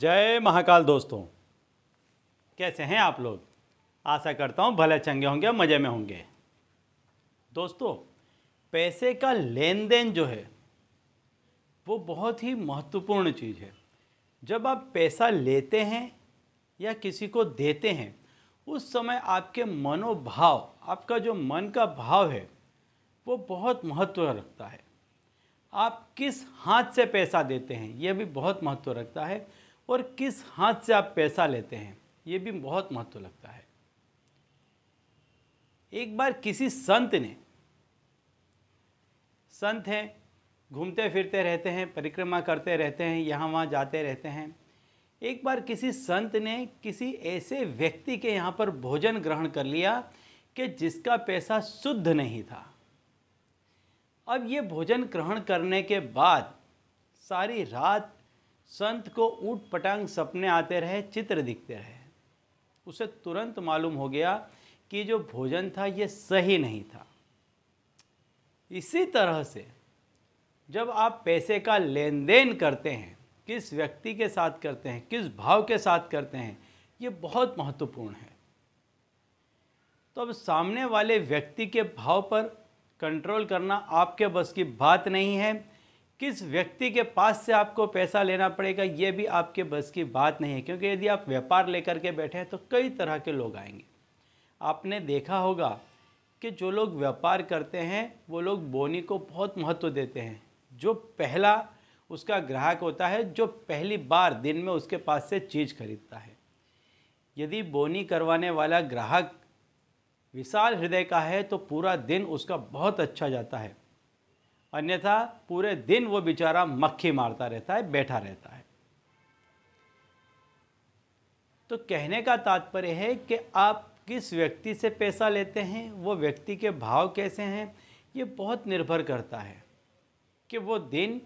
जय महाकाल दोस्तों कैसे हैं आप लोग आशा करता हूँ भले चंगे होंगे और मज़े में होंगे दोस्तों पैसे का लेन देन जो है वो बहुत ही महत्वपूर्ण चीज़ है जब आप पैसा लेते हैं या किसी को देते हैं उस समय आपके मनोभाव आपका जो मन का भाव है वो बहुत महत्व रखता है आप किस हाथ से पैसा देते हैं यह भी बहुत महत्व रखता है और किस हाथ से आप पैसा लेते हैं ये भी बहुत महत्व लगता है एक बार किसी संत ने संत हैं घूमते फिरते रहते हैं परिक्रमा करते रहते हैं यहाँ वहाँ जाते रहते हैं एक बार किसी संत ने किसी ऐसे व्यक्ति के यहाँ पर भोजन ग्रहण कर लिया कि जिसका पैसा शुद्ध नहीं था अब ये भोजन ग्रहण करने के बाद सारी रात संत को ऊट पटांग सपने आते रहे चित्र दिखते रहे उसे तुरंत मालूम हो गया कि जो भोजन था ये सही नहीं था इसी तरह से जब आप पैसे का लेन देन करते हैं किस व्यक्ति के साथ करते हैं किस भाव के साथ करते हैं ये बहुत महत्वपूर्ण है तो अब सामने वाले व्यक्ति के भाव पर कंट्रोल करना आपके बस की बात नहीं है किस व्यक्ति के पास से आपको पैसा लेना पड़ेगा ये भी आपके बस की बात नहीं है क्योंकि यदि आप व्यापार लेकर के बैठे हैं तो कई तरह के लोग आएंगे आपने देखा होगा कि जो लोग व्यापार करते हैं वो लोग बोनी को बहुत महत्व देते हैं जो पहला उसका ग्राहक होता है जो पहली बार दिन में उसके पास से चीज़ खरीदता है यदि बोनी करवाने वाला ग्राहक विशाल हृदय का है तो पूरा दिन उसका बहुत अच्छा जाता है अन्यथा पूरे दिन वो बेचारा मक्खी मारता रहता है बैठा रहता है तो कहने का तात्पर्य है कि आप किस व्यक्ति से पैसा लेते हैं वो व्यक्ति के भाव कैसे हैं ये बहुत निर्भर करता है कि वो दिन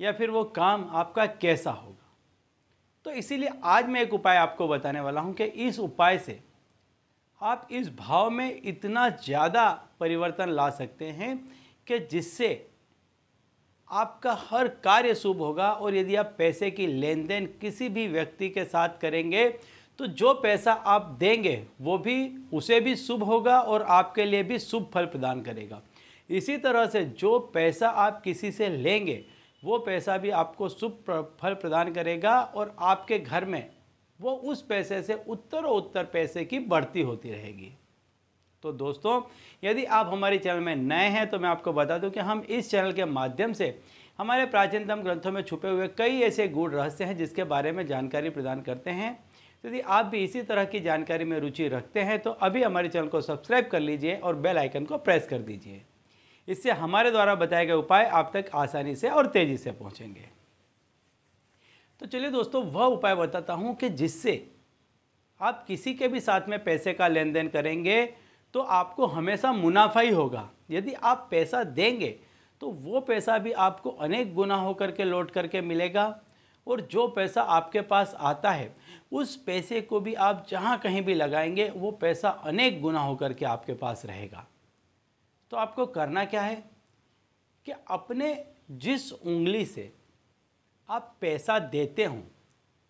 या फिर वो काम आपका कैसा होगा तो इसीलिए आज मैं एक उपाय आपको बताने वाला हूँ कि इस उपाय से आप इस भाव में इतना ज़्यादा परिवर्तन ला सकते हैं कि जिससे आपका हर कार्य शुभ होगा और यदि आप पैसे की लेन देन किसी भी व्यक्ति के साथ करेंगे तो जो पैसा आप देंगे वो भी उसे भी शुभ होगा और आपके लिए भी शुभ फल प्रदान करेगा इसी तरह से जो पैसा आप किसी से लेंगे वो पैसा भी आपको शुभ फल प्रदान करेगा और आपके घर में वो उस पैसे से उत्तर उत्तर पैसे की बढ़ती होती रहेगी तो दोस्तों यदि आप हमारे चैनल में नए हैं तो मैं आपको बता दूं कि हम इस चैनल के माध्यम से हमारे प्राचीनतम ग्रंथों में छुपे हुए कई ऐसे गूढ़ रहस्य हैं जिसके बारे में जानकारी प्रदान करते हैं तो यदि आप भी इसी तरह की जानकारी में रुचि रखते हैं तो अभी हमारे चैनल को सब्सक्राइब कर लीजिए और बेल आइकन को प्रेस कर दीजिए इससे हमारे द्वारा बताए गए उपाय आप तक आसानी से और तेज़ी से पहुँचेंगे तो चलिए दोस्तों वह उपाय बताता हूँ कि जिससे आप किसी के भी साथ में पैसे का लेन देन करेंगे तो आपको हमेशा मुनाफा ही होगा यदि आप पैसा देंगे तो वो पैसा भी आपको अनेक गुना हो करके लौट करके मिलेगा और जो पैसा आपके पास आता है उस पैसे को भी आप जहाँ कहीं भी लगाएंगे वो पैसा अनेक गुना होकर के आपके पास रहेगा तो आपको करना क्या है कि अपने जिस उंगली से आप पैसा देते हों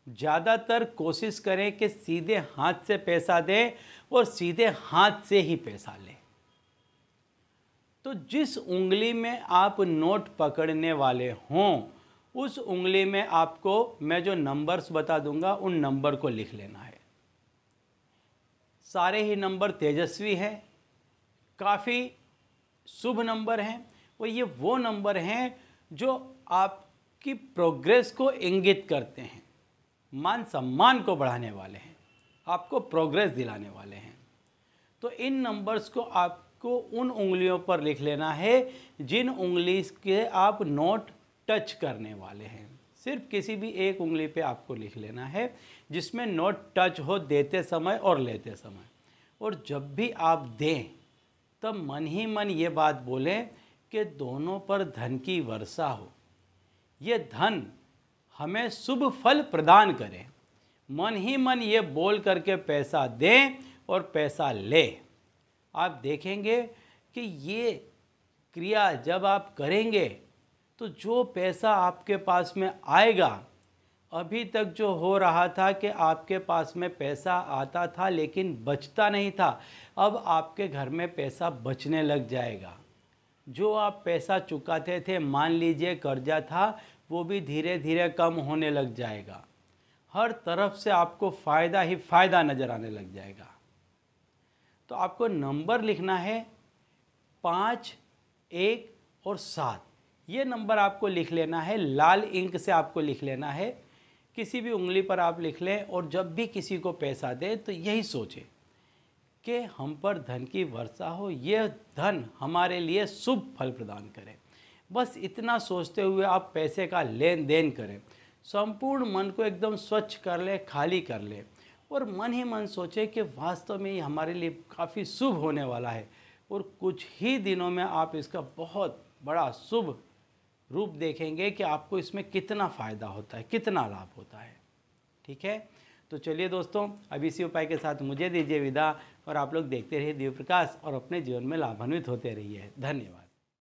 ज़्यादातर कोशिश करें कि सीधे हाथ से पैसा दें और सीधे हाथ से ही पैसा लें तो जिस उंगली में आप नोट पकड़ने वाले हों उस उंगली में आपको मैं जो नंबर्स बता दूंगा उन नंबर को लिख लेना है सारे ही नंबर तेजस्वी है काफ़ी शुभ नंबर हैं और ये वो नंबर हैं जो आपकी प्रोग्रेस को इंगित करते हैं मान सम्मान को बढ़ाने वाले हैं आपको प्रोग्रेस दिलाने वाले हैं तो इन नंबर्स को आपको उन उंगलियों पर लिख लेना है जिन उंगली के आप नोट टच करने वाले हैं सिर्फ किसी भी एक उंगली पे आपको लिख लेना है जिसमें नोट टच हो देते समय और लेते समय और जब भी आप दें तब मन ही मन ये बात बोलें कि दोनों पर धन की वर्षा हो ये धन हमें शुभ फल प्रदान करें मन ही मन ये बोल करके पैसा दें और पैसा ले आप देखेंगे कि ये क्रिया जब आप करेंगे तो जो पैसा आपके पास में आएगा अभी तक जो हो रहा था कि आपके पास में पैसा आता था लेकिन बचता नहीं था अब आपके घर में पैसा बचने लग जाएगा जो आप पैसा चुकाते थे मान लीजिए कर्जा था वो भी धीरे धीरे कम होने लग जाएगा हर तरफ से आपको फ़ायदा ही फ़ायदा नज़र आने लग जाएगा तो आपको नंबर लिखना है पाँच एक और सात ये नंबर आपको लिख लेना है लाल इंक से आपको लिख लेना है किसी भी उंगली पर आप लिख लें और जब भी किसी को पैसा दें तो यही सोचें कि हम पर धन की वर्षा हो यह धन हमारे लिए शुभ फल प्रदान करें बस इतना सोचते हुए आप पैसे का लेन देन करें संपूर्ण मन को एकदम स्वच्छ कर ले खाली कर ले और मन ही मन सोचे कि वास्तव में ये हमारे लिए काफ़ी शुभ होने वाला है और कुछ ही दिनों में आप इसका बहुत बड़ा शुभ रूप देखेंगे कि आपको इसमें कितना फ़ायदा होता है कितना लाभ होता है ठीक है तो चलिए दोस्तों अब इसी उपाय के साथ मुझे दीजिए विदा और आप लोग देखते रहिए देव प्रकाश और अपने जीवन में लाभान्वित होते रहिए धन्यवाद